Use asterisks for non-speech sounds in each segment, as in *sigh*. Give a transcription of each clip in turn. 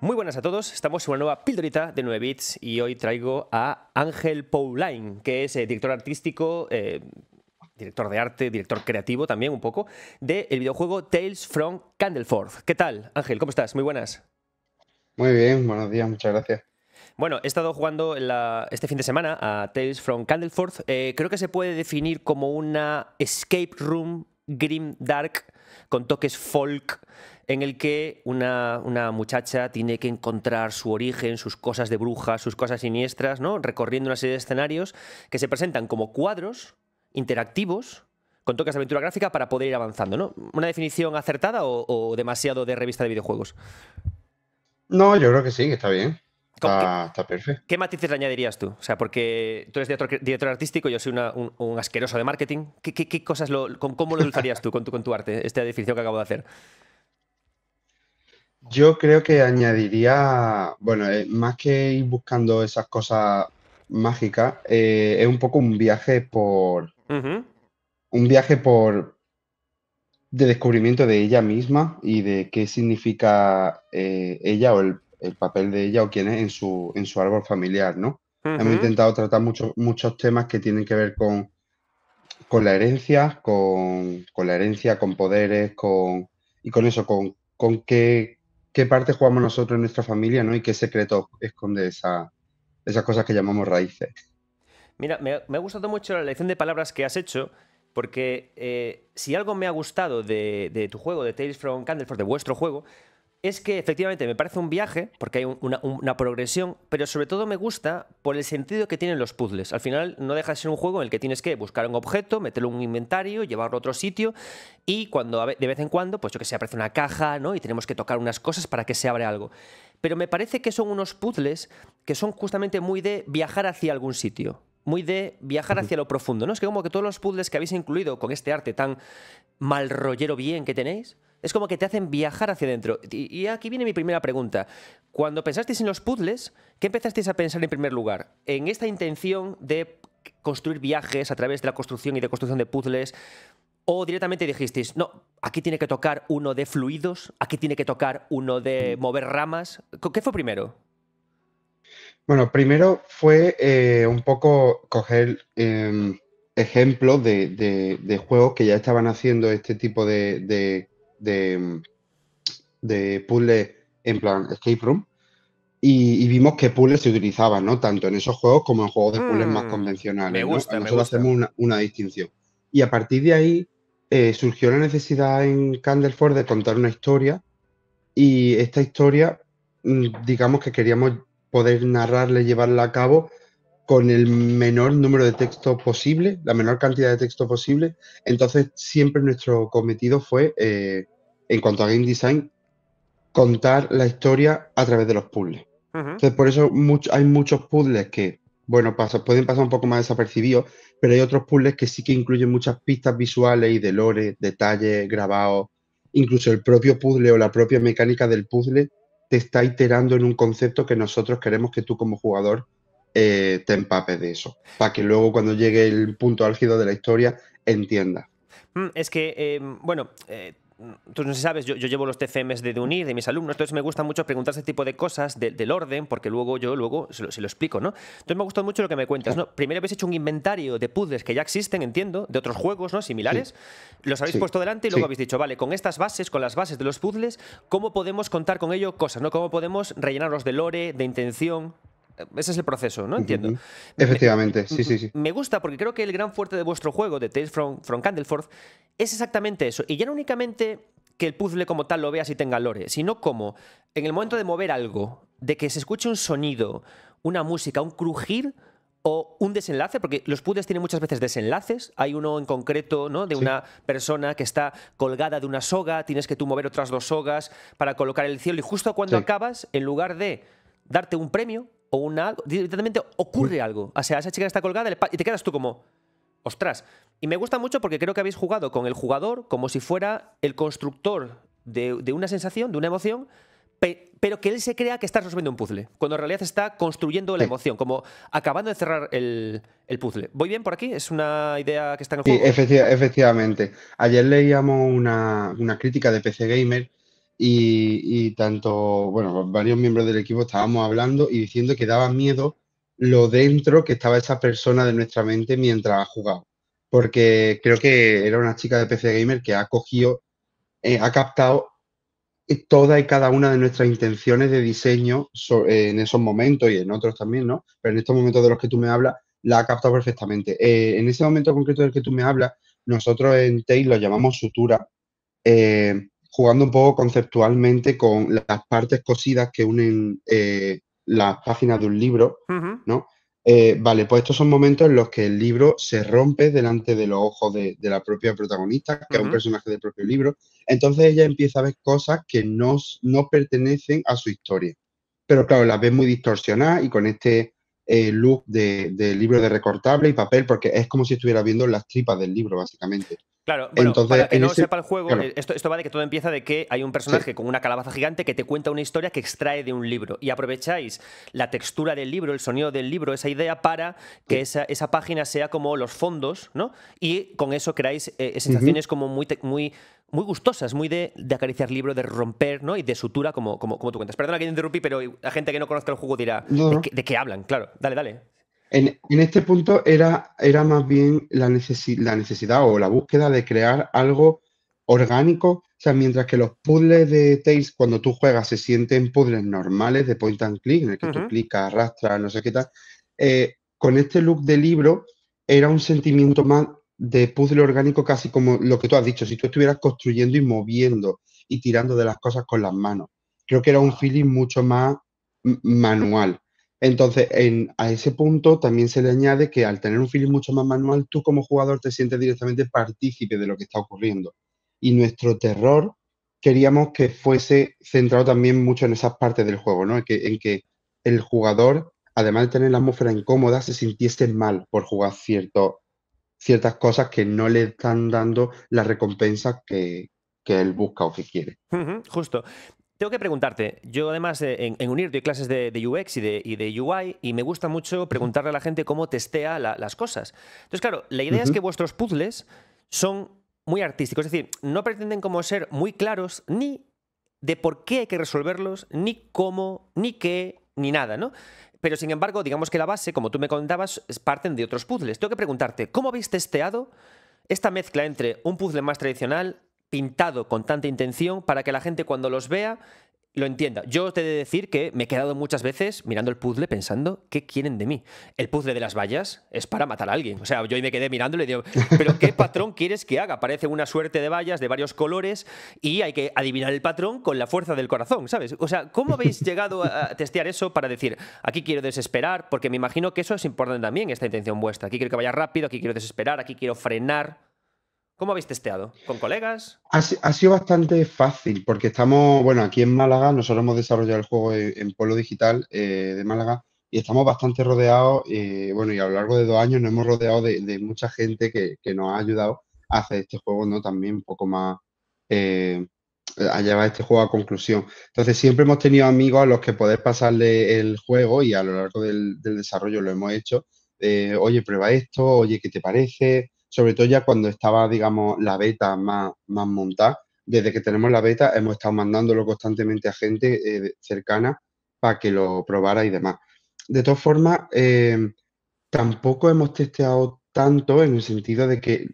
Muy buenas a todos, estamos en una nueva pildorita de 9 bits y hoy traigo a Ángel Pauline, que es eh, director artístico, eh, director de arte, director creativo también un poco, del videojuego Tales from Candleforth. ¿Qué tal, Ángel? ¿Cómo estás? Muy buenas. Muy bien, buenos días, muchas gracias. Bueno, he estado jugando este fin de semana a Tales from Candleforth. Eh, creo que se puede definir como una escape room grim dark con toques folk en el que una, muchacha tiene que encontrar su origen, sus cosas de bruja, sus cosas siniestras, ¿no? recorriendo una serie de escenarios que se presentan como cuadros interactivos con toques de aventura gráfica para poder ir avanzando. ¿no? ¿Una definición acertada o, o demasiado de revista de videojuegos? No, yo creo que sí, que está bien. Está, está, perfecto. ¿Qué matices añadirías tú? O sea, porque tú eres director, artístico artístico, yo soy un, asqueroso de marketing. ¿Qué, cosas cómo lo usarías tú con, tu, arte, este edificio que acabo de hacer? Yo creo que añadiría, bueno, eh, más que ir buscando esas cosas mágicas, eh, es un poco un viaje por. Un viaje por. de descubrimiento de ella misma y de qué significa eh, ella o el el papel de ella o quién es en su, en su árbol familiar, ¿no? Hemos intentado tratar muchos muchos temas que tienen que ver con, con la herencia, con, la herencia, con poderes, con y con eso, con, qué, qué, parte jugamos nosotros en nuestra familia, ¿no? Y qué secreto esconde esa, esas cosas que llamamos raíces. Mira, me, ha gustado mucho la elección de palabras que has hecho, porque eh, si algo me ha gustado de, de tu juego, de Tales from Candleford, de vuestro juego, es que efectivamente me parece un viaje, porque hay una, progresión, pero sobre todo me gusta por el sentido que tienen los puzzles. Al final no deja de ser un juego en el que tienes que buscar un objeto, meterlo en un inventario, llevarlo a otro sitio, y cuando de vez en cuando, pues yo que sé, aparece una caja, ¿no? Y tenemos que tocar unas cosas para que se abra algo. Pero me parece que son unos puzzles que son justamente muy de viajar hacia algún sitio muy de viajar hacia lo profundo, ¿no? Es que como que todos los puzzles que habéis incluido con este arte tan mal rollero bien que tenéis, es como que te hacen viajar hacia adentro. Y, aquí viene mi primera pregunta. Cuando pensasteis en los puzzles, ¿qué empezasteis a pensar en primer lugar? En esta intención de construir viajes a través de la construcción y de construcción de puzzles. ¿O directamente dijisteis, no, aquí tiene que tocar uno de fluidos, aquí tiene que tocar uno de mover ramas? ¿Qué fue primero? Bueno, primero fue eh, un poco coger em, ejemplos de, juegos que ya estaban haciendo este tipo de de, de en plan escape room. Y, vimos que puzzles se utilizaban, ¿no? Tanto en esos juegos como en juegos de puzzles más mm, convencionales. Me Nosotros hacemos una, distinción. Y a partir de ahí eh, surgió la necesidad en Candleford de contar una historia. Y esta historia, mm, digamos que queríamos poder narrarla y llevarla a cabo con el menor número de texto posible, la menor cantidad de texto posible. Entonces, siempre nuestro cometido fue eh, en cuanto a game design, contar la historia a través de los puzzles. Entonces, por eso hay muchos puzzles que, bueno, pueden pasar un poco más desapercibidos, pero hay otros puzzles que sí que incluyen muchas pistas visuales y de lore, detalles grabados. Incluso el propio puzzle o la propia mecánica del puzzle te está iterando en un concepto que nosotros queremos que tú como jugador eh, te empapes de eso, para que luego cuando llegue el punto álgido de la historia entiendas. Mm, es que, eh, bueno, eh, tú no sabes, yo, llevo los TCMs de, UNIR, de mis alumnos, entonces me gusta mucho preguntar ese tipo de cosas del orden, porque luego yo luego se lo, explico, ¿no? Entonces me ha gustado mucho lo que me cuentas, ¿no? Primero habéis hecho un inventario de puzzles que ya existen, entiendo, de otros juegos, ¿no? Similares, los habéis puesto delante y luego habéis dicho, vale, con estas bases, con las bases de los puzzles, ¿cómo podemos contar con ello cosas, ¿no? ¿Cómo podemos rellenarlos de lore, de intención? Ese es el proceso, ¿no? Entiendo. Efectivamente, sí, sí, sí. Me gusta porque creo que el gran fuerte de vuestro juego, de Tales from, from es exactamente eso. Y ya no únicamente que el puzzle como tal lo veas y tenga lore, sino como en el momento de mover algo, de que se escuche un sonido, una música, un crujir o un desenlace, porque los puzzles tienen muchas veces desenlaces. Hay uno en concreto, ¿no? De una persona que está colgada de una soga, tienes que tú mover otras dos sogas para colocar el cielo y justo cuando acabas, en lugar de darte un premio, o una directamente ocurre algo. O sea, esa chica está colgada y te quedas tú como, ostras. Y me gusta mucho porque creo que habéis jugado con el jugador como si fuera el constructor de, una sensación, de una emoción, pero que él se crea que está resolviendo un puzzle, cuando en realidad está construyendo la emoción, como acabando de cerrar el, puzzle. ¿Voy bien por aquí? ¿Es una idea que está en juego? Sí, efectivamente. Ayer leíamos una crítica de PC Gamer y, tanto, bueno, varios miembros del equipo estábamos hablando y diciendo que daba miedo lo dentro que estaba esa persona de nuestra mente mientras ha jugado. Porque creo que era una chica de PC Gamer que ha cogido, eh, ha captado toda y cada una de nuestras intenciones de diseño eh, en esos momentos y en otros también, ¿no? Pero en estos momentos de los que tú me hablas, la ha captado perfectamente. Eh, en ese momento concreto del que tú me hablas, nosotros en Tail lo llamamos sutura jugando un poco conceptualmente con las partes cosidas que unen eh, las páginas de un libro, ¿no? Eh, vale, pues estos son momentos en los que el libro se rompe delante de los ojos de, la propia protagonista, que es un personaje del propio libro. Entonces ella empieza a ver cosas que no, pertenecen a su historia. Pero claro, las ve muy distorsionadas y con este el eh, look del libro de recortable y papel, porque es como si estuviera viendo las tripas del libro, básicamente. Claro, Entonces, para no sepa el juego, eh, esto, esto, va de que todo empieza de que hay un personaje con una calabaza gigante que te cuenta una historia que extrae de un libro y aprovecháis la textura del libro, el sonido del libro, esa idea para que esa, página sea como los fondos, ¿no? Y con eso creáis eh, sensaciones como muy muy gustosas, muy de, de, acariciar libros, de romper, ¿no? Y de sutura, como, como, tú cuentas. Perdona que te interrumpí, pero la gente que no conozca el juego dirá, ¿de, qué, hablan? Claro, dale, dale. En, este punto era, era más bien la, la necesidad o la búsqueda de crear algo orgánico. O sea, mientras que los puzzles de Tales, cuando tú juegas, se sienten puzzles normales de point and click, en el que tú clicas, arrastras, no sé qué tal. Eh, con este look de libro era un sentimiento más de puzzle orgánico casi como lo que tú has dicho, si tú estuvieras construyendo y moviendo y tirando de las cosas con las manos. Creo que era un feeling mucho más manual. Entonces, en, a ese punto también se le añade que al tener un feeling mucho más manual, tú como jugador te sientes directamente partícipe de lo que está ocurriendo. Y nuestro terror queríamos que fuese centrado también mucho en esas partes del juego, ¿no? En que, en que el jugador, además de tener la atmósfera incómoda, se sintiese mal por jugar cierto ciertas cosas que no le están dando la recompensa que, él busca o que quiere. justo. Tengo que preguntarte, yo además eh, en, Unir doy clases de, UX y de, UI y me gusta mucho preguntarle a la gente cómo testea las cosas. Entonces, claro, la idea es que vuestros puzzles son muy artísticos, es decir, no pretenden como ser muy claros ni de por qué hay que resolverlos, ni cómo, ni qué, ni nada, ¿no? Pero sin embargo, digamos que la base, como tú me contabas, es parten de otros puzzles. Tengo que preguntarte, ¿cómo habéis testeado esta mezcla entre un puzzle más tradicional, pintado con tanta intención, para que la gente cuando los vea lo entienda. Yo te he de decir que me he quedado muchas veces mirando el puzzle pensando, ¿qué quieren de mí? El puzzle de las vallas es para matar a alguien. O sea, yo ahí me quedé mirándolo y digo, ¿pero qué patrón quieres que haga? Parece una suerte de vallas de varios colores y hay que adivinar el patrón con la fuerza del corazón, ¿sabes? O sea, ¿cómo habéis *laughs* llegado a testear eso para decir, aquí quiero desesperar? Porque me imagino que eso es importante también, esta intención vuestra. Aquí quiero que vaya rápido, aquí quiero desesperar, aquí quiero frenar. ¿Cómo habéis testeado? ¿Con colegas? Ha, sido bastante fácil porque estamos, bueno, aquí en Málaga, nosotros hemos desarrollado el juego en, Polo Digital eh, de Málaga y estamos bastante rodeados, bueno, y a lo largo de dos años nos hemos rodeado de, mucha gente que, nos ha ayudado a hacer este juego, ¿no? También un poco más, eh, a llevar este juego a conclusión. Entonces siempre hemos tenido amigos a los que poder pasarle el juego y a lo largo del, desarrollo lo hemos hecho. Eh, oye, prueba esto, oye, ¿qué te parece? sobre todo ya cuando estaba, digamos, la beta más, más montada. Desde que tenemos la beta hemos estado mandándolo constantemente a gente eh, cercana para que lo probara y demás. De todas formas, eh, tampoco hemos testeado tanto en el sentido de que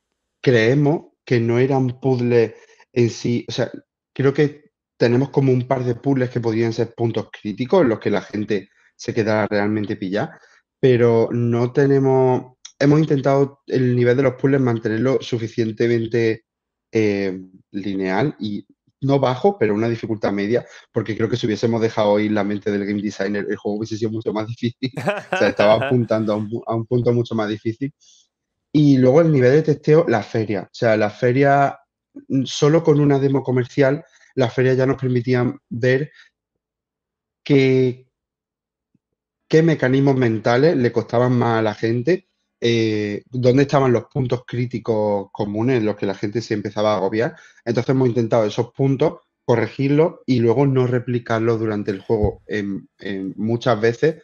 creemos que no eran puzzles en sí. O sea, creo que tenemos como un par de puzzles que podrían ser puntos críticos en los que la gente se quedara realmente pillada, pero no tenemos hemos intentado el nivel de los puzzles mantenerlo suficientemente eh, lineal y no bajo, pero una dificultad media, porque creo que si hubiésemos dejado ir la mente del game designer, el juego hubiese sido mucho más difícil. o sea, estaba *laughs* apuntando a un, punto mucho más difícil. Y luego el nivel de testeo, la feria. O sea, la feria, mm, solo con una demo comercial, la feria ya nos permitía ver qué mecanismos mentales le costaban más a la gente eh, dónde estaban los puntos críticos comunes en los que la gente se empezaba a agobiar. Entonces hemos intentado esos puntos, corregirlos y luego no replicarlos durante el juego muchas veces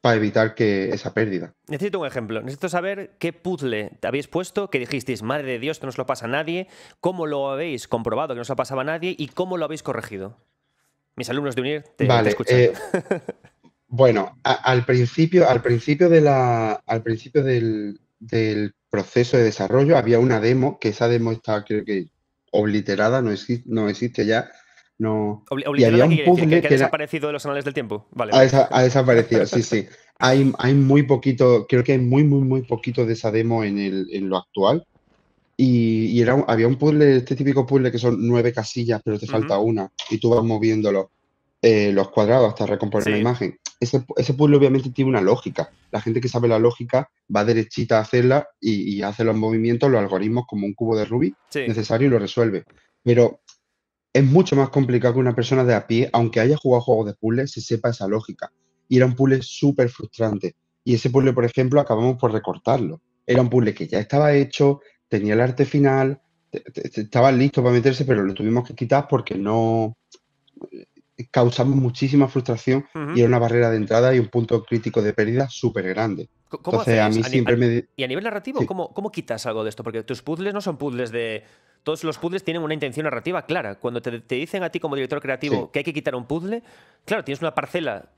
para evitar que esa pérdida. Necesito un ejemplo. Necesito saber qué puzzle te habéis puesto, que dijisteis, madre de Dios, que no se lo pasa a nadie, cómo lo habéis comprobado que no se lo pasaba a nadie y cómo lo habéis corregido. Mis alumnos de UNIR te, vale, eh, *laughs* Bueno, al, principio, al principio, de la, al principio del, proceso de desarrollo había una demo, que esa demo está creo que obliterada, no, existe, ya. No. había un puzzle que, ha desaparecido de los anales del tiempo. Vale. Ha, desaparecido, sí, sí. Hay, muy poquito, creo que hay muy, muy, muy poquito de esa demo en, lo actual. Y, era había un puzzle, este típico puzzle que son nueve casillas, pero te falta una y tú vas moviéndolo. Eh, los cuadrados hasta recomponer la imagen. Ese, puzzle obviamente tiene una lógica. La gente que sabe la lógica va derechita a hacerla y, hace los movimientos, los algoritmos como un cubo de rubí necesario y lo resuelve. Pero es mucho más complicado que una persona de a pie, aunque haya jugado juegos de puzzle, se sepa esa lógica. Y era un puzzle súper frustrante. Y ese puzzle, por ejemplo, acabamos por recortarlo. Era un puzzle que ya estaba hecho, tenía el arte final, estaba listo para meterse, pero lo tuvimos que quitar porque no causamos muchísima frustración y era una barrera de entrada y un punto crítico de pérdida súper grande. ¿Cómo Y a nivel narrativo, ¿cómo, quitas algo de esto? Porque tus puzzles no son puzzles de... Todos los puzzles tienen una intención narrativa clara. Cuando te, dicen a ti como director creativo que hay que quitar un puzzle, claro, tienes una parcela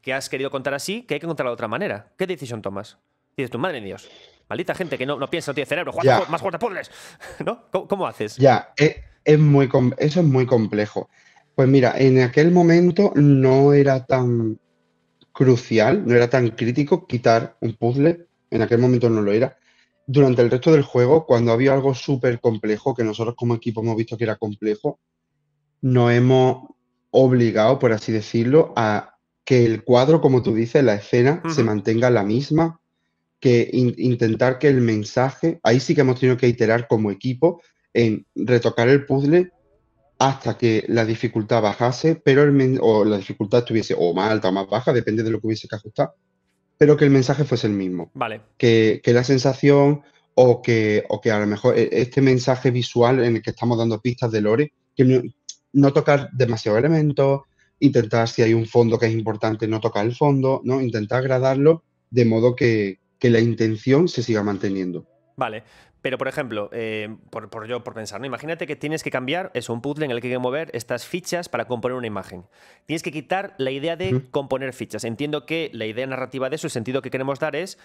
que has querido contar así que hay que contarla de otra manera. ¿Qué decisión tomas? Dices tu madre Dios. Maldita gente que no, no piensa, no tiene cerebro. más puzzles *laughs* ¿No? ¿Cómo, haces? Ya, eh, es muy eso es muy complejo. Pues mira, en aquel momento no era tan crucial, no era tan crítico quitar un puzzle, en aquel momento no lo era. Durante el resto del juego, cuando había algo súper complejo, que nosotros como equipo hemos visto que era complejo, nos hemos obligado, por así decirlo, a que el cuadro, como tú dices, la escena se mantenga la misma, que intentar que el mensaje, ahí sí que hemos tenido que iterar como equipo en retocar el puzzle hasta que la dificultad bajase, pero o la dificultad estuviese o más alta o más baja, depende de lo que hubiese que ajustar, pero que el mensaje fuese el mismo. Vale. Que, la sensación o que, o que a lo mejor e, este mensaje visual en el que estamos dando pistas de Lore, que no, tocar demasiados elementos, intentar si hay un fondo que es importante, no tocar el fondo, ¿no? Intentar agradarlo de modo que, que la intención se siga manteniendo. Vale, pero, por ejemplo, eh, por, yo por pensar, ¿no? Imagínate que tienes que cambiar, es un puzzle en el que hay que mover estas fichas para componer una imagen. Tienes que quitar la idea de componer fichas. Entiendo que la idea narrativa de eso, el sentido que queremos dar es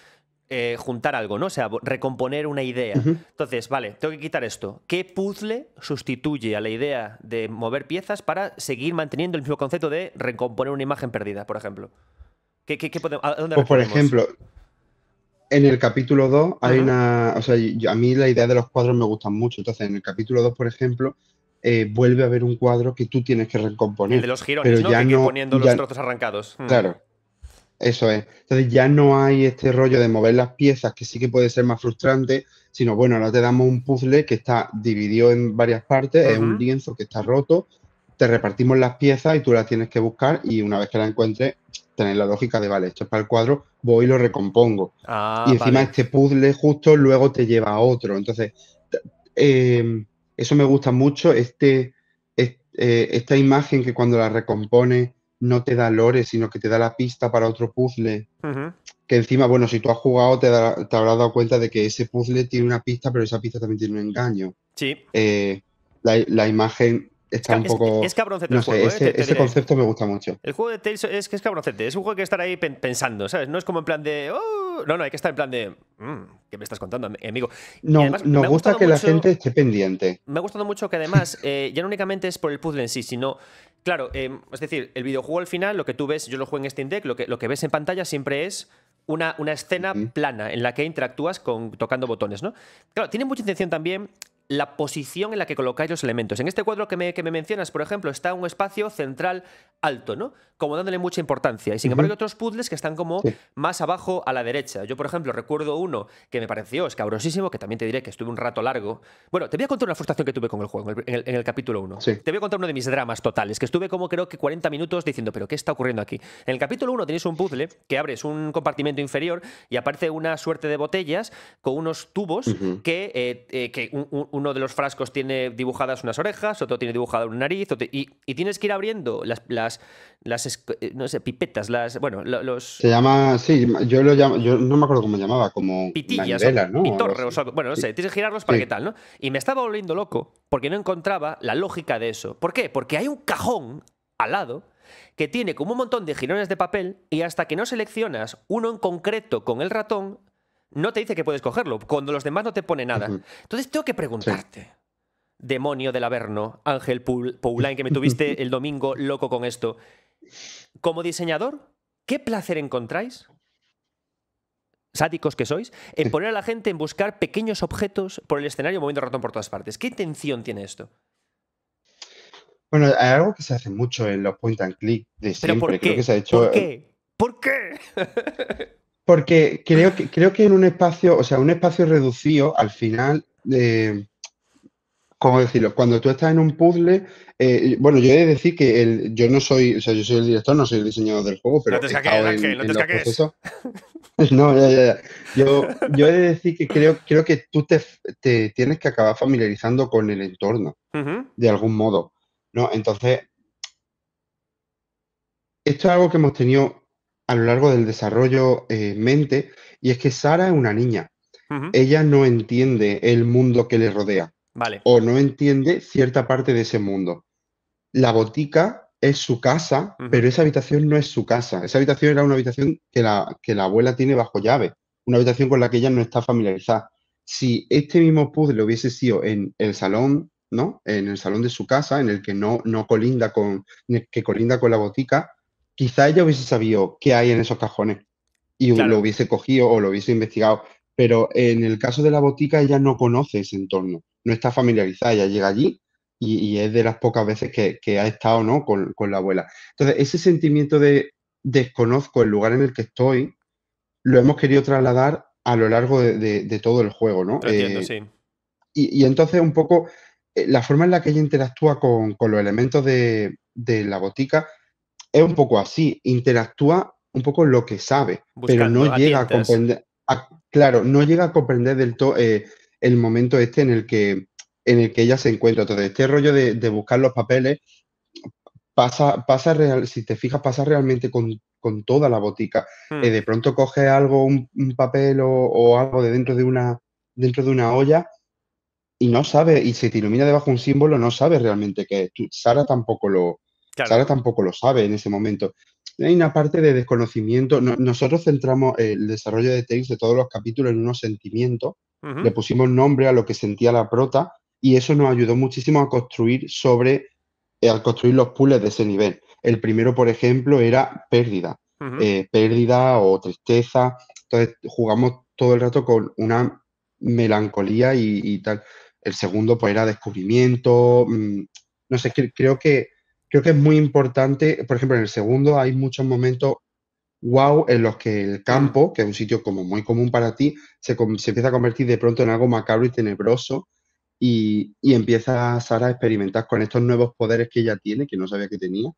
eh, juntar algo, ¿no? O sea, recomponer una idea. Entonces, vale, tengo que quitar esto. ¿Qué puzzle sustituye a la idea de mover piezas para seguir manteniendo el mismo concepto de recomponer una imagen perdida, por ejemplo? ¿Qué, podemos, ¿A pues, por ejemplo, en el capítulo 2 hay una. O sea, a mí la idea de los cuadros me gustan mucho. Entonces, en el capítulo 2, por ejemplo, eh, vuelve a haber un cuadro que tú tienes que recomponer. El de los girones, ¿no? que poniendo los trozos arrancados. Mm. Claro. Eso es. Entonces ya no hay este rollo de mover las piezas, que sí que puede ser más frustrante, sino bueno, ahora te damos un puzzle que está dividido en varias partes, es un lienzo que está roto, te repartimos las piezas y tú las tienes que buscar y una vez que la encuentres, tener la lógica de, vale, esto es para el cuadro, voy y lo recompongo. Ah, y encima este puzzle justo luego te lleva a otro. Entonces, eh, eso me gusta mucho, este, eh, esta imagen que cuando la recompone no te da lore, sino que te da la pista para otro puzzle. Que encima, bueno, si tú has jugado, te, habrás dado cuenta de que ese puzzle tiene una pista, pero esa pista también tiene un engaño. Sí. Eh, la, la, imagen es, un cabroncete el juego. Ese, concepto me gusta mucho. El juego de Tales es que es cabroncete. Es un juego que hay que estar ahí pensando, ¿sabes? No es como en plan de. Oh", no, no, hay que estar en plan de. Mm, ¿Qué me estás contando, eh, amigo? No, además, nos gusta que la gente esté pendiente. Me ha gustado mucho que además, *laughs* eh, ya no únicamente es por el puzzle en sí, sino. Claro, eh, es decir, el videojuego al final, lo que tú ves, yo lo juego en Steam Deck, lo que, lo que ves en pantalla siempre es. Una, una, escena plana en la que interactúas con, tocando botones, ¿no? Claro, tiene mucha intención también la posición en la que colocáis los elementos. En este cuadro que me, mencionas, por ejemplo, está un espacio central alto, ¿no? Como dándole mucha importancia. Y sin embargo hay otros puzzles que están como más abajo a la derecha. Yo, por ejemplo, recuerdo uno que me pareció escabrosísimo, que también te diré que estuve un rato largo. Bueno, te voy a contar una frustración que tuve con el juego, en el, capítulo 1. Te voy a contar uno de mis dramas totales, que estuve como creo que 40 minutos diciendo, pero ¿qué está ocurriendo aquí? En el capítulo 1 tenéis un puzzle que abres un compartimento inferior y aparece una suerte de botellas con unos tubos que, eh, eh, que un uno de los frascos tiene dibujadas unas orejas, otro tiene dibujada una nariz, y, tienes que ir abriendo las, no pipetas, las, bueno, los... Se llama, sí, yo lo llamo, no me acuerdo cómo llamaba, como... Pitillas, o, ¿no? o sea, bueno, no sé, tienes que girarlos para qué tal, ¿no? Y me estaba volviendo loco porque no encontraba la lógica de eso. ¿Por qué? Porque hay un cajón al lado que tiene como un montón de jirones de papel y hasta que no seleccionas uno en concreto con el ratón, no te dice que puedes cogerlo, cuando los demás no te pone nada. Entonces tengo que preguntarte. Demonio del Averno, Ángel Poulain, que me tuviste *laughs* el domingo loco con esto. Como diseñador, ¿qué placer encontráis sádicos que sois, en poner a la gente en buscar pequeños objetos por el escenario moviendo ratón por todas partes. ¿Qué intención tiene esto? Bueno, hay algo que se hace mucho en los point and click de siempre. ¿Pero hecho... ¿Por qué? ¿Por qué? *laughs* Porque creo que, creo que en un espacio, o sea, un espacio reducido, al final, de eh, ¿cómo decirlo? Cuando tú estás en un puzzle, eh, bueno, yo he de decir que yo no soy, o sea, yo soy el director, no soy el diseñador del juego, pero. No te saques, no te saques. *laughs* No, ya, ya, Yo, yo, he de decir que creo, creo que tú te, te tienes que acabar familiarizando con el entorno, de algún modo, ¿no? Entonces, esto es algo que hemos tenido a lo largo del desarrollo eh, mente, y es que Sara es una niña. Ella no entiende el mundo que le rodea. O no entiende cierta parte de ese mundo. La botica es su casa, pero esa habitación no es su casa. Esa habitación era una habitación que la, que la abuela tiene bajo llave, una habitación con la que ella no está familiarizada. Si este mismo puzzle hubiese sido en el salón, ¿no? En el salón de su casa, en el que no, no colinda con, que colinda con la botica, quizá ella hubiese sabido qué hay en esos cajones y lo hubiese cogido o lo hubiese investigado. Pero en el caso de la botica, ella no conoce ese entorno, no está familiarizada, ella llega allí y, es de las pocas veces que, ha estado ¿no? Con, la abuela. Entonces, ese sentimiento de desconozco el lugar en el que estoy, lo hemos querido trasladar a lo largo de, todo el juego, ¿no? Entiendo, eh, sí. y, entonces un poco eh, la forma en la que ella interactúa con, los elementos de, de la botica es un poco así, interactúa un poco lo que sabe, pero no llega a comprender, claro, no llega a comprender del todo eh, el momento este en el que en el que ella se encuentra. Entonces, este rollo de, buscar los papeles pasa, pasa si te fijas, pasa realmente con, toda la botica. Hmm. Eh, de pronto coge algo, un, papel o, algo de dentro de una dentro de una olla y no sabe, y se te ilumina debajo un símbolo, no sabe realmente qué es. Sara tampoco lo, Sara tampoco lo sabe en ese momento. Hay una parte de desconocimiento. nosotros centramos el desarrollo de Tales de todos los capítulos en unos sentimientos. Le pusimos nombre a lo que sentía la prota y eso nos ayudó muchísimo a construir sobre, eh, al construir los puzzles de ese nivel. El primero, por ejemplo, era pérdida. Eh, pérdida o tristeza. Entonces jugamos todo el rato con una melancolía y, tal. El segundo, pues era descubrimiento. Mm, no sé, creo que creo que es muy importante, por ejemplo, en el segundo hay muchos momentos wow en los que el campo, que es un sitio como muy común para ti, se, empieza a convertir de pronto en algo macabro y tenebroso y, empieza Sara a experimentar con estos nuevos poderes que ella tiene, que no sabía que tenía.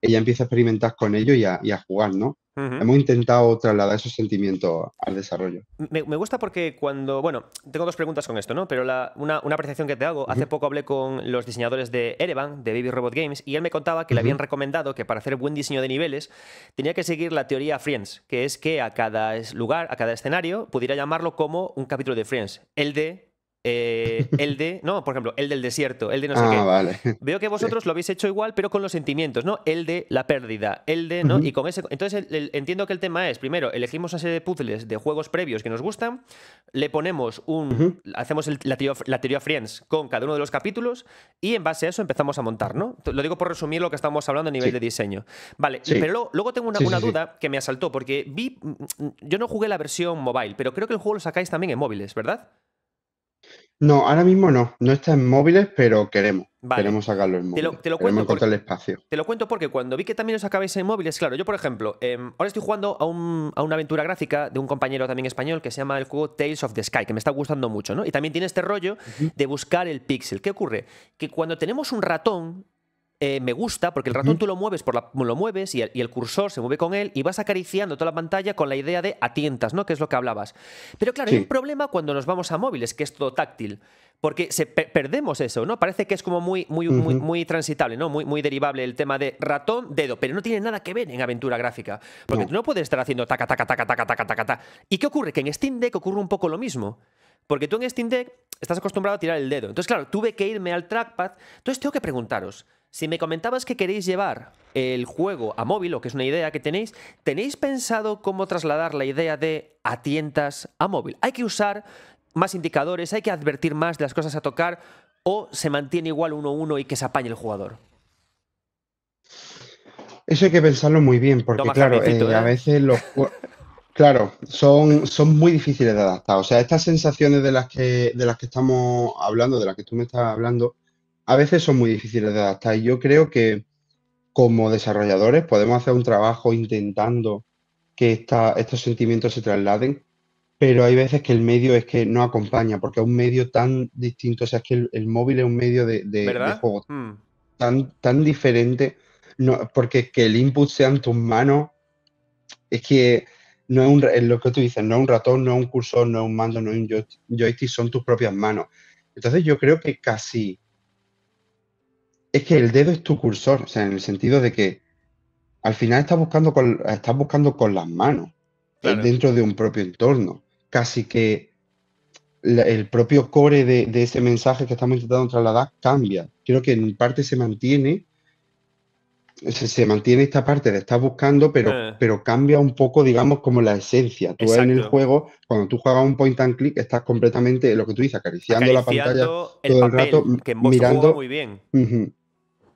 Ella empieza a experimentar con ellos y a jugar, ¿no? Hemos intentado trasladar ese sentimiento al desarrollo. Me, gusta porque cuando, bueno, tengo dos preguntas con esto, ¿no? Pero una, apreciación que te hago, hace poco hablé con los diseñadores de Erevan, de Baby Robot Games, y él me contaba que le habían recomendado que para hacer buen diseño de niveles tenía que seguir la teoría Friends, que es que a cada lugar, a cada escenario, pudiera llamarlo como un capítulo de Friends. El de eh, *laughs* el de, no, por ejemplo, el del desierto, el de no sé ah, qué. Vale. Veo que vosotros lo habéis hecho igual, pero con los sentimientos, ¿no? El de la pérdida, el de, ¿no? Y con ese. Entonces entiendo que el tema es, primero, elegimos una serie de puzzles de juegos previos que nos gustan, le ponemos un. Hacemos el, la, teoría, Friends con cada uno de los capítulos y en base a eso empezamos a montar, ¿no? Lo digo por resumir lo que estamos hablando a nivel de diseño. Vale, pero luego, tengo una, una duda que me asaltó, porque vi. Mm, mm, yo no jugué la versión mobile, pero creo que el juego lo sacáis también en móviles, ¿verdad? No, ahora mismo no. No está en móviles, pero queremos. Queremos sacarlo en móviles. Te lo, cuento porque, el espacio. Te lo cuento porque cuando vi que también os acabáis en móviles, claro, yo por ejemplo, em, ahora estoy jugando a, una aventura gráfica de un compañero también español que se llama el juego Tales of the Sky, que me está gustando mucho, ¿no? Y también tiene este rollo de buscar el pixel. ¿Qué ocurre? Que cuando tenemos un ratón, eh, me gusta porque el ratón tú lo mueves, por lo mueves y el, cursor se mueve con él y vas acariciando toda la pantalla con la idea de atientas, ¿no? Que es lo que hablabas. Pero claro, hay un problema cuando nos vamos a móviles, que es todo táctil. Porque perdemos eso, ¿no? Parece que es como muy, muy, muy, transitable, ¿no? Muy, muy derivable el tema de ratón, dedo, pero no tiene nada que ver en aventura gráfica. Porque no. tú no puedes estar haciendo taca, taca, taca, taca, taca, taca, taca. ¿Y qué ocurre? Que en Steam Deck ocurre un poco lo mismo. Porque tú en Steam Deck estás acostumbrado a tirar el dedo. Entonces, claro, tuve que irme al trackpad. Entonces, tengo que preguntaros. Si me comentabas que queréis llevar el juego a móvil, o que es una idea que tenéis, ¿tenéis pensado cómo trasladar la idea de a tientas a móvil? ¿Hay que usar más indicadores? ¿Hay que advertir más de las cosas a tocar? ¿O se mantiene igual uno a uno y que se apañe el jugador? Eso hay que pensarlo muy bien, porque claro, eh, a ¿eh? veces los *laughs* claro, son, son muy difíciles de adaptar. O sea, estas sensaciones de las que de las que estamos hablando, de las que tú me estás hablando, a veces son muy difíciles de adaptar y yo creo que como desarrolladores podemos hacer un trabajo intentando que estos sentimientos se trasladen, pero hay veces que el medio es que no acompaña, porque es un medio tan distinto, o sea, es que el, móvil es un medio de, juego hmm. tan, tan diferente, porque que el input sean tus manos, es que no es, es lo que tú dices, no es un ratón, no es un cursor, no es un mando, no es un joystick, son tus propias manos. Entonces yo creo que casi es que el dedo es tu cursor, o sea, en el sentido de que al final estás buscando con, estás buscando con las manos dentro de un propio entorno. Casi que el propio core de, ese mensaje que estamos intentando trasladar cambia. Creo que en parte se mantiene, se, mantiene esta parte de estar buscando, pero, eh. pero cambia un poco, digamos, como la esencia. Tú en el juego, cuando tú juegas un point and click, estás completamente, lo que tú dices, acariciando, la pantalla todo el rato, que mirando. Muy bien.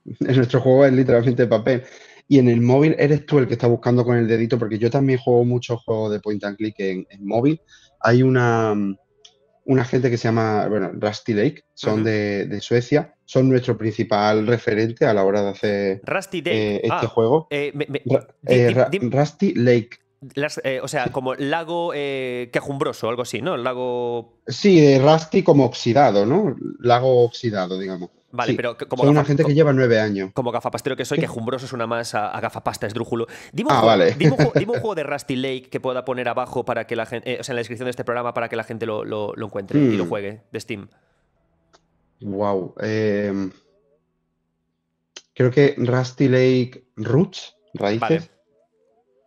*laughs* En nuestro juego es literalmente papel. Y en el móvil eres tú el que está buscando con el dedito, porque yo también juego mucho juegos de point and click en, móvil. Hay una, mm, una gente que se llama, bueno, Rusty Lake, son de, Suecia, son nuestro principal referente a la hora de hacer eh, este juego. Rusty Lake. Eh, o sea, como lago eh, quejumbroso, algo así, ¿no? El lago. Sí, Rusty como oxidado, ¿no? Lago oxidado, digamos. Vale, pero como soy una gente que lleva nueve años. Como gafapastero que soy, quejumbroso que jumbroso una más a, gafapasta, esdrújulo. Dime un, ah, juego, *laughs* dime, un juego, de Rusty Lake que pueda poner abajo para que la gente, eh, o sea, en la descripción de este programa para que la gente lo, encuentre y lo hmm. juegue de Steam. Wow. Em, creo que Rusty Lake Roots, Raíces,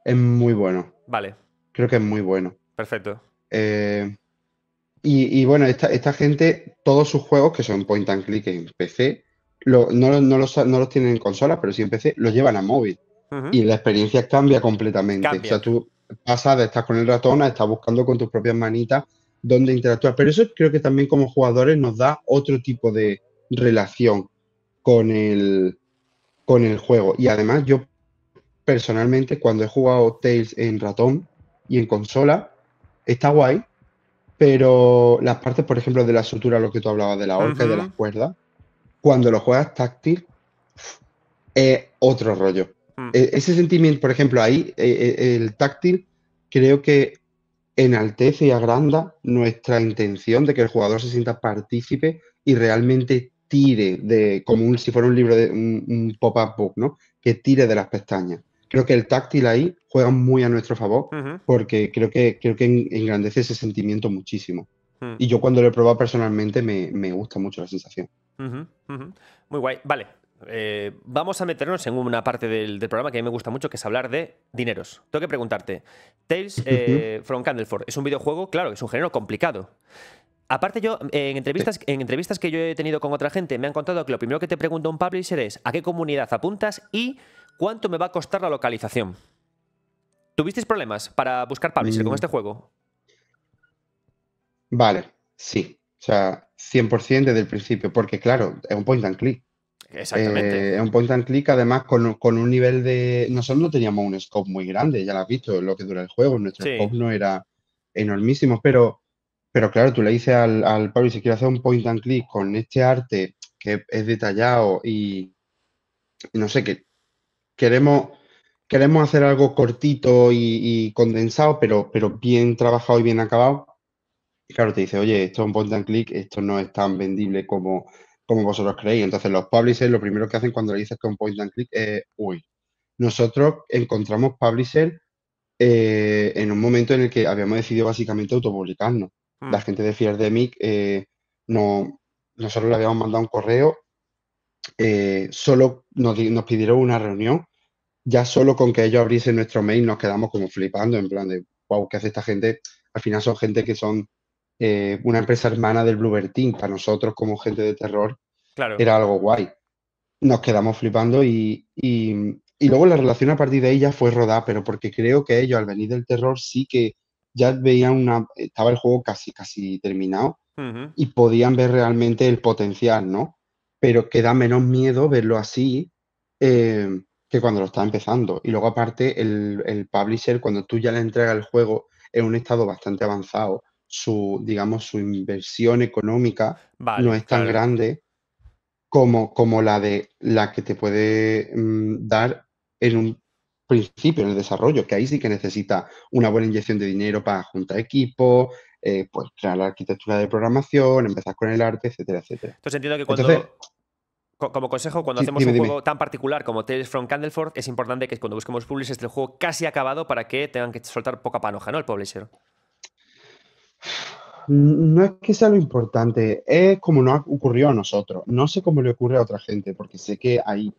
es muy bueno. Vale. Creo que es muy bueno. Perfecto. Eh, y, bueno, esta, esta, gente, todos sus juegos que son point and click en PC, no, no, los, no los tienen en consola, pero sí en PC, los llevan a móvil. Y la experiencia cambia completamente. O sea, tú pasas de estar con el ratón a estar buscando con tus propias manitas dónde interactuar. Pero eso creo que también como jugadores nos da otro tipo de relación con el, con el juego. Y además yo personalmente cuando he jugado Tales en ratón y en consola, está guay, pero las partes, por ejemplo, de la sutura, lo que tú hablabas de la horca y de las cuerdas, cuando lo juegas táctil, es otro rollo. Mm. E-, ese sentimiento, por ejemplo, ahí, e-, e-, el táctil, creo que enaltece y agranda nuestra intención de que el jugador se sienta partícipe y realmente tire de, como si fuera un libro de un, un pop-up book, ¿no? Que tire de las pestañas creo que el táctil ahí juega muy a nuestro favor, porque creo que, creo que engrandece ese sentimiento muchísimo. Y yo cuando lo he probado personalmente me, gusta mucho la sensación. muy guay. Vale, eh, vamos a meternos en una parte del, programa que a mí me gusta mucho, que es hablar de dineros. Tengo que preguntarte, Tales eh, from Candleford es un videojuego, claro, es un género complicado. Aparte yo, eh, en entrevistas, en entrevistas que yo he tenido con otra gente, me han contado que lo primero que te pregunta un publisher es a qué comunidad apuntas y ¿cuánto me va a costar la localización? ¿Tuvisteis problemas para buscar publisher con mm. este juego? Vale, sí. O sea, 100% desde el principio, porque claro, es un point and click. Exactamente. Eh, es un point and click, además, con, un nivel de. Nosotros no teníamos un scope muy grande, ya lo has visto, lo que dura el juego. Nuestro scope no era enormísimo, pero, pero claro, tú le dices al, al Pablo, si quiero hacer un point and click con este arte que es detallado y no sé, qué queremos, queremos hacer algo cortito y, condensado, pero, pero bien trabajado y bien acabado. Y claro, te dice, oye, esto es un point and click, esto no es tan vendible como, como vosotros creéis. Entonces, los publishers lo primero que hacen cuando le dices que es un point and click es, uy, nosotros encontramos publisher eh, en un momento en el que habíamos decidido básicamente autopublicarnos. Hmm. La gente de Fierdemic, eh, no, nosotros le habíamos mandado un correo eh, solo nos, pidieron una reunión. Ya solo con que ellos abriesen nuestro mail nos quedamos como flipando, en plan de, wow, ¿qué hace esta gente? Al final son gente que son eh, una empresa hermana del Bluebird Team. Para nosotros, como gente de terror, claro. era algo guay. Nos quedamos flipando y, y, luego la relación a partir de ahí ya fue rodada, pero porque creo que ellos, al venir del terror, sí que ya veían una. Estaba el juego casi, casi terminado y podían ver realmente el potencial, ¿no? pero que da menos miedo verlo así eh, que cuando lo está empezando. Y luego aparte, el, publisher, cuando tú ya le entregas el juego en un estado bastante avanzado, su, digamos, su inversión económica no es tan grande como, como la de la que te puede mm, dar en un principio, en el desarrollo, que ahí sí que necesita una buena inyección de dinero para juntar equipos, eh, pues crear la arquitectura de programación, empezar con el arte, etcétera, etcétera. Entonces entiendo que cuando... como consejo, cuando hacemos un juego tan particular como Tales from Candleford, es importante que cuando busquemos publishers este juego casi acabado para que tengan que soltar poca panoja, ¿no? El publisher. No es que sea lo importante, es como no ha ocurrido a nosotros. No sé cómo le ocurre a otra gente, porque sé que hay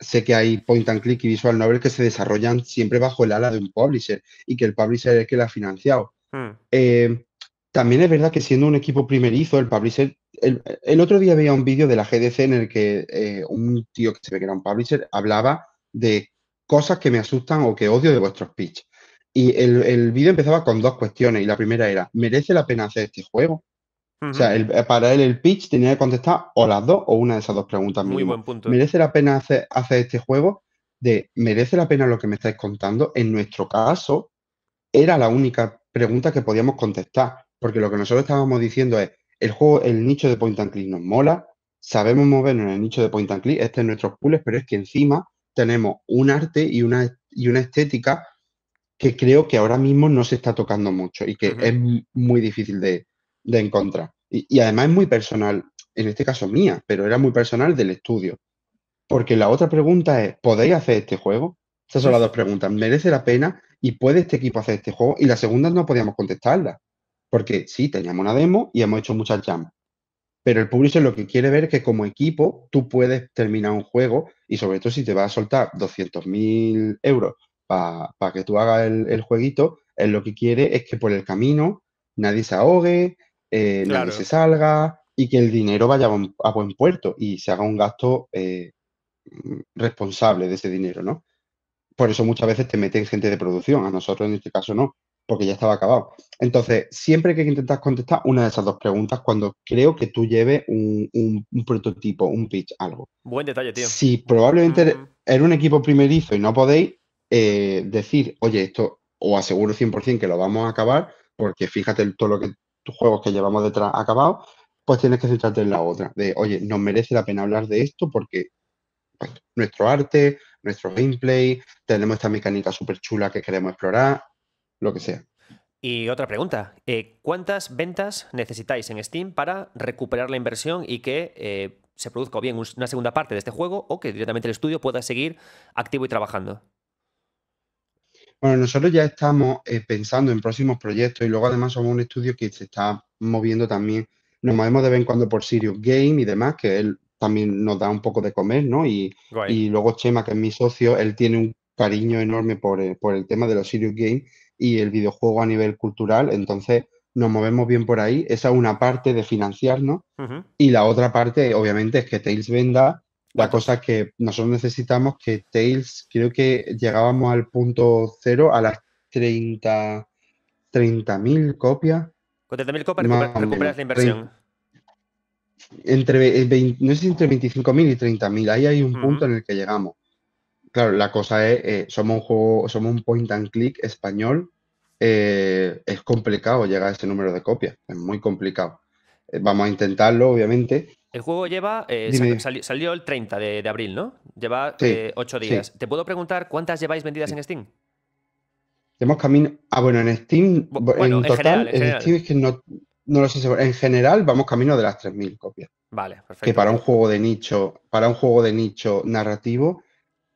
sé que hay point and click y visual novel que se desarrollan siempre bajo el ala de un publisher y que el publisher es el que la ha financiado. Hmm. Eh, también es verdad que siendo un equipo primerizo, el publisher. El, otro día veía un vídeo de la GDC en el que eh, un tío que se ve que era un publisher hablaba de cosas que me asustan o que odio de vuestros pitch. Y el, vídeo empezaba con dos cuestiones. Y la primera era: ¿merece la pena hacer este juego? O sea, para él el pitch tenía que contestar o las dos o una de esas dos preguntas. Muy buen punto. ¿Merece la pena hacer, hacer este juego? De, ¿merece la pena lo que me estáis contando? En nuestro caso, era la única preguntas que podíamos contestar, porque lo que nosotros estábamos diciendo es, el juego, el nicho de point and click nos mola, sabemos movernos en el nicho de point and click, este es nuestro pool, pero es que encima tenemos un arte y una, y una estética que creo que ahora mismo no se está tocando mucho y que es muy difícil de, encontrar. Y, y, además es muy personal, en este caso mía, pero era muy personal del estudio. Porque la otra pregunta es, ¿podéis hacer este juego? Esas son las dos preguntas. ¿Merece la pena y puede este equipo hacer este juego? Y la segunda no podíamos contestarla. Porque sí, teníamos una demo y hemos hecho muchas llamas Pero el publisher lo que quiere ver es que como equipo tú puedes terminar un juego y sobre todo si te va a soltar 200.000 euros para que tú hagas el, jueguito, él lo que quiere es que por el camino nadie se ahogue, eh, nadie se salga y que el dinero vaya a buen puerto y se haga un gasto eh, mm, responsable de ese dinero, ¿no? Por eso muchas veces te meten gente de producción, a nosotros en este caso no, porque ya estaba acabado. Entonces, siempre que intentas contestar una de esas dos preguntas cuando creo que tú lleves un, prototipo, un pitch, algo. Buen detalle, tío. Si probablemente era un equipo primerizo y no podéis eh, decir, oye, esto o aseguro 100% que lo vamos a acabar, porque fíjate todo lo que tus juegos que llevamos detrás acabado, pues tienes que centrarte en la otra, de, oye, nos merece la pena hablar de esto porque pues, nuestro arte, nuestro gameplay, tenemos esta mecánica súper chula que queremos explorar, lo que sea. Y otra pregunta, eh, ¿cuántas ventas necesitáis en Steam para recuperar la inversión y que eh, se produzca bien una segunda parte de este juego o que directamente el estudio pueda seguir activo y trabajando? Bueno, nosotros ya estamos eh, pensando en próximos proyectos y luego además somos un estudio que se está moviendo también. Nos movemos de vez en cuando por Sirius Game y demás, que es el también nos da un poco de comer, ¿no? Y, y luego Chema, que es mi socio, él tiene un cariño enorme eh, por, el tema de los serious games y el videojuego a nivel cultural, entonces nos movemos bien por ahí. Esa es una parte de financiarnos y la otra parte, obviamente, es que Tails venda. La cosa que nosotros necesitamos que Tails, creo que llegábamos al punto cero, a las 30 mil copias. Con 30.000 copias recuperas la inversión entre eh, no entre 25.000 y 30.000, ahí hay un punto en el que llegamos. Claro, la cosa es, eh, somos un juego, somos un point and click español, eh, es complicado llegar a ese número de copias, es muy complicado. vamos a intentarlo, obviamente. El juego lleva, salió el 30 de, abril, ¿no? Lleva 8 días. ¿Te puedo preguntar cuántas lleváis vendidas en Steam? Hemos camino. Ah, bueno, en Steam, en, total, en, Steam es que no, no lo sé, en general vamos camino de las 3.000 copias. Vale, perfecto. Que para un juego de nicho, para un juego de nicho narrativo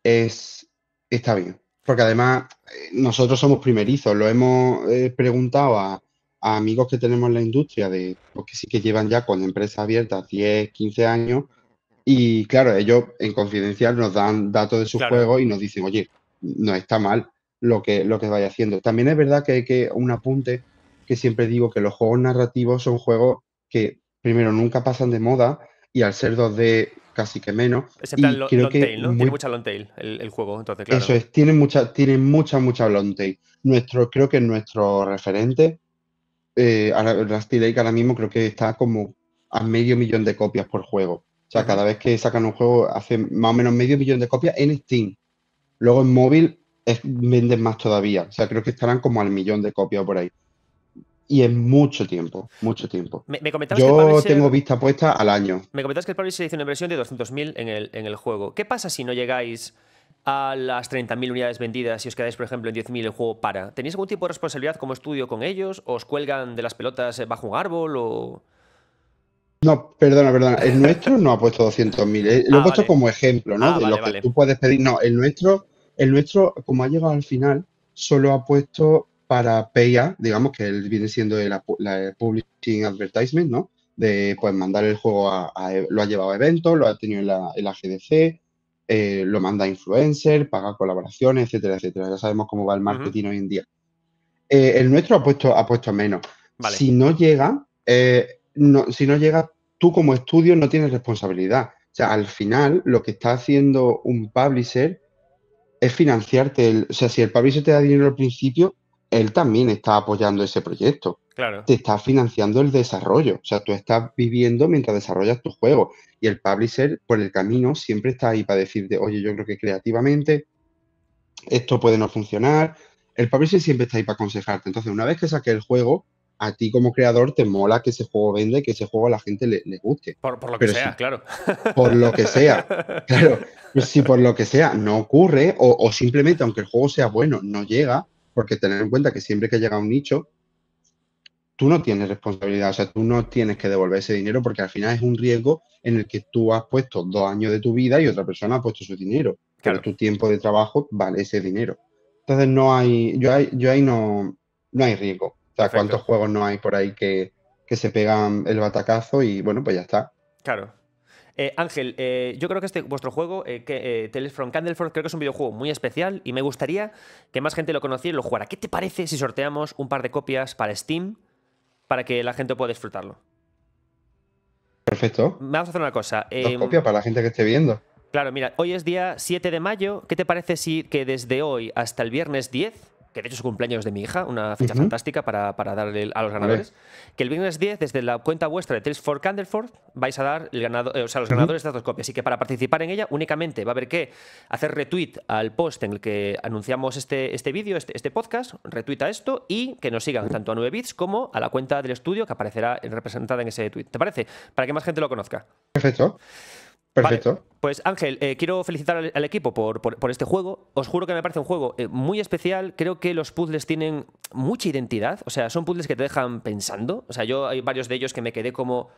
es está bien. Porque además eh, nosotros somos primerizos, lo hemos eh, preguntado a, amigos que tenemos en la industria de pues, sí que llevan ya con empresas abiertas 10, 15 años y claro, ellos en confidencial nos dan datos de sus juego juegos y nos dicen, "Oye, no está mal lo que lo que vaya haciendo." También es verdad que hay que un apunte que siempre digo que los juegos narrativos son juegos que, primero, nunca pasan de moda y al ser 2D casi que menos. el long tail, ¿no? Tiene mucha long tail el, juego, entonces, claro. Eso es, tiene mucha, tiene mucha, mucha long tail. Nuestro, creo que nuestro referente, eh, Rusty Lake ahora mismo creo que está como a medio millón de copias por juego. O sea, cada vez que sacan un juego hace más o menos medio millón de copias en Steam. Luego en móvil venden más todavía. O sea, creo que estarán como al millón de copias por ahí y en mucho tiempo, mucho tiempo. Me, comentabas Yo tengo vista puesta al año. Me comentabas que el se hizo una inversión de 200.000 en el, en el juego. ¿Qué pasa si no llegáis a las 30.000 unidades vendidas y os quedáis, por ejemplo, en 10.000 el juego para? ¿Tenéis algún tipo de responsabilidad como estudio con ellos? ¿Os cuelgan de las pelotas bajo un árbol o...? No, perdona, perdona. El nuestro no ha puesto 200.000. Eh. Lo he ah, puesto como ejemplo, ¿no? Ah, de lo que tú puedes pedir. No, el nuestro, el nuestro, como ha llegado al final, solo ha puesto para PIA, digamos que él viene siendo la, la eh, Publishing Advertisement, ¿no? De pues mandar el juego a, e, lo ha llevado a eventos, lo ha tenido en la, en GDC, eh, lo manda a influencer, paga colaboraciones, etcétera, etcétera. Ya sabemos cómo va el marketing hoy en día. Eh, el nuestro ha puesto, ha puesto menos. Si no llega, si no llega, tú como estudio no tienes responsabilidad. O sea, al final lo que está haciendo un publisher es financiarte. o sea, si el publisher te da dinero al principio, él también está apoyando ese proyecto. Claro. Te está financiando el desarrollo. O sea, tú estás viviendo mientras desarrollas tu juego. Y el publisher, por el camino, siempre está ahí para decirte, oye, yo creo que creativamente esto puede no funcionar. El publisher siempre está ahí para aconsejarte. Entonces, una vez que saques el juego, a ti como creador te mola que ese juego venda y que ese juego a la gente le, guste. Por, lo que sea, claro. Por lo que sea, *laughs* claro. Si por lo que sea no ocurre, o simplemente aunque el juego sea bueno, no llega, porque tener en cuenta que siempre que llega un nicho, tú no tienes responsabilidad, o sea, tú no tienes que devolver ese dinero porque al final es un riesgo en el que tú has puesto dos años de tu vida y otra persona ha puesto su dinero. Claro. tu tiempo de trabajo vale ese dinero. Entonces no hay, yo, hay, yo ahí no, no hay riesgo. O sea, cuántos juegos no hay por ahí que, que se pegan el batacazo y bueno, pues ya está. Claro, eh, Ángel, eh, yo creo que este vuestro juego, eh, que, Tales from Candleford, creo que es un videojuego muy especial y me gustaría que más gente lo conociera y lo jugara. ¿Qué te parece si sorteamos un par de copias para Steam para que la gente pueda disfrutarlo? Perfecto. ¿Me vas a hacer una cosa. Dos em, copias para la gente que esté viendo. Claro, mira, hoy es día 7 de mayo. ¿Qué te parece si que desde hoy hasta el viernes 10 que de hecho es cumpleaños de mi hija, una fecha fantástica para, darle a los ganadores, que el viernes 10, desde la cuenta vuestra de Tales for Candleford, vais a dar el ganado, eh, los ganadores estas dos copias. Así que para participar en ella, únicamente va a haber que hacer retweet al post en el que anunciamos este, este vídeo, este, este podcast, retweet a esto y que nos sigan tanto a 9 bits como a la cuenta del estudio que aparecerá representada en ese tweet. ¿Te parece? Para que más gente lo conozca. Perfecto. Perfecto. Pues Ángel, eh, quiero felicitar al, equipo por, este juego. Os juro que me parece un juego eh, muy especial. Creo que los puzzles tienen mucha identidad. O sea, son puzzles que te dejan pensando. O sea, yo hay varios de ellos que me quedé como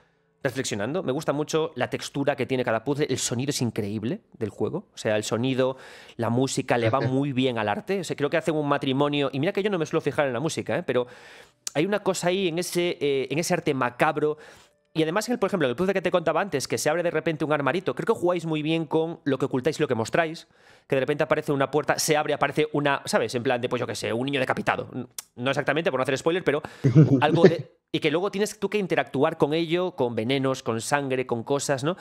reflexionando. Me gusta mucho la textura que tiene cada puzzle. El sonido es increíble del juego. O sea, el sonido, la música le va muy bien al arte. O sea, creo que hace un matrimonio. Y mira que yo no me suelo fijar en la música, eh, pero hay una cosa ahí en ese, en ese arte macabro y además, por ejemplo, el puzzle que te contaba antes, que se abre de repente un armarito, creo que jugáis muy bien con lo que ocultáis y lo que mostráis, que de repente aparece una puerta, se abre, aparece una, ¿sabes? En plan de, pues yo qué sé, un niño decapitado. No exactamente, por no hacer spoiler, pero *laughs* algo de... Y que luego tienes tú que interactuar con ello, con venenos, con sangre, con cosas, ¿no?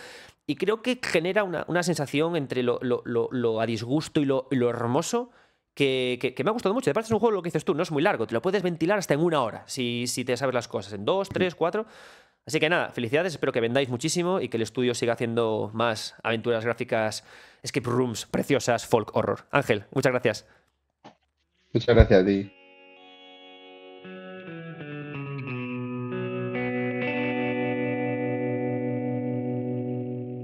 Y creo que genera una, sensación entre lo, a disgusto y lo, hermoso, que, me ha gustado mucho. De parte es un juego, lo que dices tú, no es muy largo, te lo puedes ventilar hasta en una hora, si, si te sabes las cosas, en dos, tres, cuatro. Así que nada, felicidades, espero que vendáis muchísimo y que el estudio siga haciendo más aventuras gráficas, escape rooms preciosas, folk horror. Ángel, muchas gracias. Muchas gracias a ti.